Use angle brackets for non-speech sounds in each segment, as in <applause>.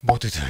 모두들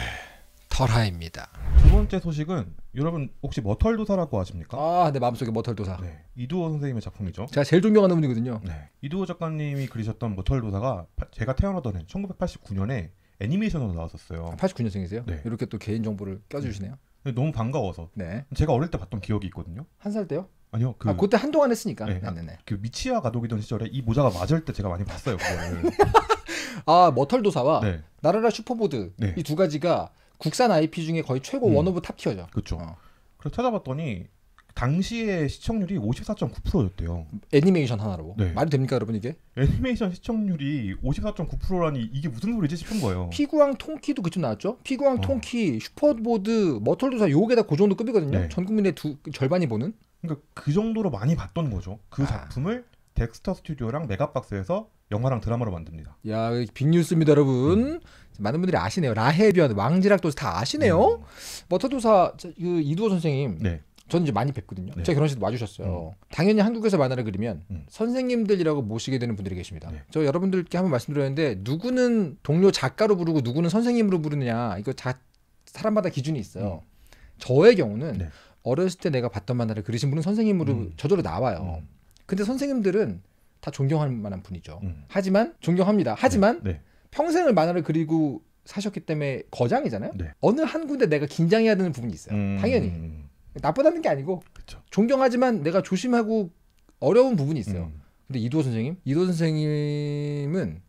털하입니다. 두 번째 소식은 여러분 혹시 머털도사라고 아십니까? 아, 내 마음속에 머털도사. 네, 이두호 선생님의 작품이죠. 제가 제일 존경하는 분이거든요. 네, 이두호 작가님이 그리셨던 머털도사가 제가 태어나던 1989년에 애니메이션으로 나왔었어요. 아, 89년생이세요? 네. 이렇게 또 개인 정보를 껴주시네요. 네, 너무 반가워서. 네. 제가 어릴 때 봤던 기억이 있거든요. 한 살 때요? 아니요. 그... 아, 그때 한동안 했으니까. 네, 네, 네. 네. 그 미치야 가독이던 시절에 이 모자가 맞을 때 제가 많이 봤어요. 그거를. <laughs> 아 머털도사와 네. 나라라 슈퍼보드 네. 이두 가지가 국산 IP 중에 거의 최고 음. 원 오브 탑 티어죠. 그렇죠. 어. 그래 찾아봤더니 당시에 시청률이 54.9%였대요. 애니메이션 하나로. 네. 말이 됩니까, 여러분 이게? 애니메이션 시청률이 54.9%라니 이게 무슨 소리지 싶은 거예요. 피구왕 통키도 그쯤 나왔죠? 피구왕 어. 통키, 슈퍼보드, 머털도사 요게 다그 정도 급이거든요. 네. 전 국민의 두 절반이 보는. 그러니까 그 정도로 많이 봤던 거죠. 그 아. 작품을 덱스터 스튜디오랑 메가박스에서 영화랑 드라마로 만듭니다. 야, 빅뉴스입니다, 여러분. 음. 많은 분들이 아시네요. 라해변, 왕지락 도사 다 아시네요. 음. 머터도사 그 이두호 선생님. 네. 저는 이제 많이 뵙거든요. 네. 제 결혼식도 와주셨어요. 음. 당연히 한국에서 만화를 그리면 음. 선생님들이라고 모시게 되는 분들이 계십니다. 네. 저 여러분들께 한번 말씀드렸는데 누구는 동료 작가로 부르고 누구는 선생님으로 부르느냐 이거 자, 사람마다 기준이 있어요. 음. 저의 경우는 네. 어렸을 때 내가 봤던 만화를 그리신 분은 선생님으로 음. 저절로 나와요. 음. 근데 선생님들은 다 존경할 만한 분이죠. 음. 하지만 존경합니다. 하지만 네. 네. 평생을 만화를 그리고 사셨기 때문에 거장이잖아요. 네. 어느 한 군데 내가 긴장해야 되는 부분이 있어요. 음... 당연히 나쁘다는 게 아니고 그쵸. 존경하지만 내가 조심하고 어려운 부분이 있어요. 음... 근데 이도 선생님, 이도 선생님은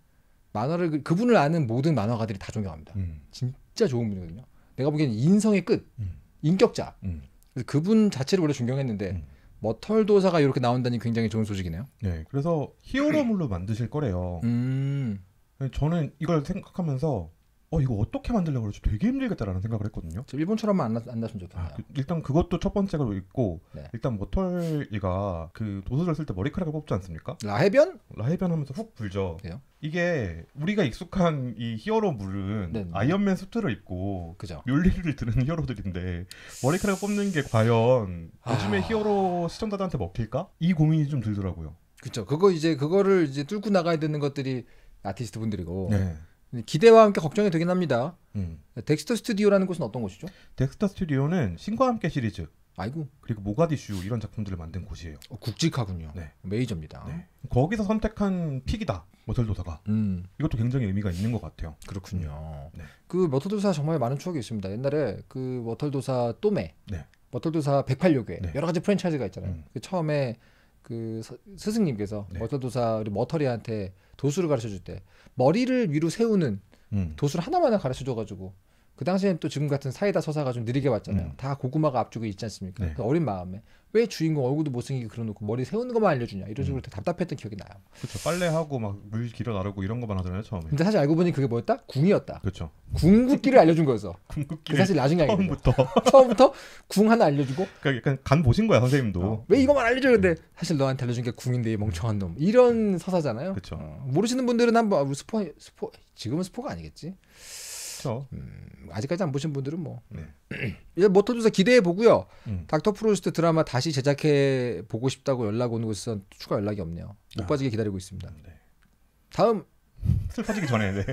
만화를 그, 그분을 아는 모든 만화가들이 다 존경합니다. 음... 진짜 좋은 분이거든요. 내가 보기에는 인성의 끝, 음. 인격자. 음. 그래서 그분 자체를 원래 존경했는데. 음. 머털 뭐 도사가 이렇게 나온다니 굉장히 좋은 소식이네요. 네, 그래서 히어로물로 만드실 거래요. 음. 저는 이걸 생각하면서 어 이거 어떻게 만들려고 그러지 되게 힘들겠다라는 생각을 했거든요. 저일본처럼 안, 안 났으면 좋겠네요. 아, 그, 일단 그것도 첫 번째로 있고 네. 일단 모털이가 뭐 그 도수를 쓸 때 머리카락을 뽑지 않습니까? 라해변? 라해변 하면서 훅 불죠. 그래요? 이게 우리가 익숙한 이 히어로 물은 네, 네. 아이언맨 수트를 입고 그죠. 뮬리를 드는 히어로들인데 머리카락을 뽑는 게 과연 아... 요즘의 히어로 시청자들한테 먹힐까? 이 고민이 좀 들더라고요. 그렇죠. 그거 이제 그거를 이제 뚫고 나가야 되는 것들이 아티스트 분들이고 네. 기대와 함께 걱정이 되긴 합니다. 음. 덱스터 스튜디오라는 곳은 어떤 곳이죠? 덱스터 스튜디오는 신과 함께 시리즈 아이고 그리고 모가디슈 이런 작품들을 만든 곳이에요. 어, 굵직하군요. 네. 메이저입니다. 네. 거기서 선택한 픽이다 머털도사가. 뭐 음. 이것도 굉장히 의미가 있는 것 같아요. 그렇군요. 음. 네. 그 머털도사 정말 많은 추억이 있습니다. 옛날에 그 머털도사 또메, 네. 머털도사 108요괴 여러 가지 프랜차이즈가 있잖아요. 음. 그 처음에 그 스승님께서 네. 머털도사 우리 머터리한테 도수를 가르쳐 줄 때 머리를 위로 세우는 음. 도수를 하나만 나 가르쳐 줘가지고 그 당시에는 또 지금 같은 사이다 서사가 좀 느리게 왔잖아요. 음. 다 고구마가 앞쪽에 있지 않습니까? 네. 그 어린 마음에 왜 주인공 얼굴도 못생기게 그려놓고 머리 세우는 것만 알려주냐 이런 식으로 음. 답답했던 기억이 나요. 그렇죠. 빨래하고 막 물 길어 나르고 이런 것만 하잖아요 처음에. 근데 사실 알고 보니 그게 뭐였다? 궁이었다. 그렇죠. 궁극기를 알려준 거였어. <laughs> 궁극기. 사실 나중에 처음부터 <laughs> 처음부터 궁 하나 알려주고. 그러니까 약간 간 보신 거야 선생님도. 어, 왜 이거만 알려줘 근데 네. 사실 너한테 알려준 게 궁인데 이 멍청한 놈 이런 음. 서사잖아요. 그렇죠. 어, 모르시는 분들은 한번 스포 스포 지금은 스포가 아니겠지. 어. 음, 아직까지 안 보신 분들은 뭐 네. 모터조사 <clears throat> 뭐 기대해 보고요. 음. 닥터 프로스트 드라마 다시 제작해 보고 싶다고 연락 오는 곳은 추가 연락이 없네요. 못 아. 빠지게 기다리고 있습니다. 네. 다음 슬퍼지기 <laughs> 전에 네.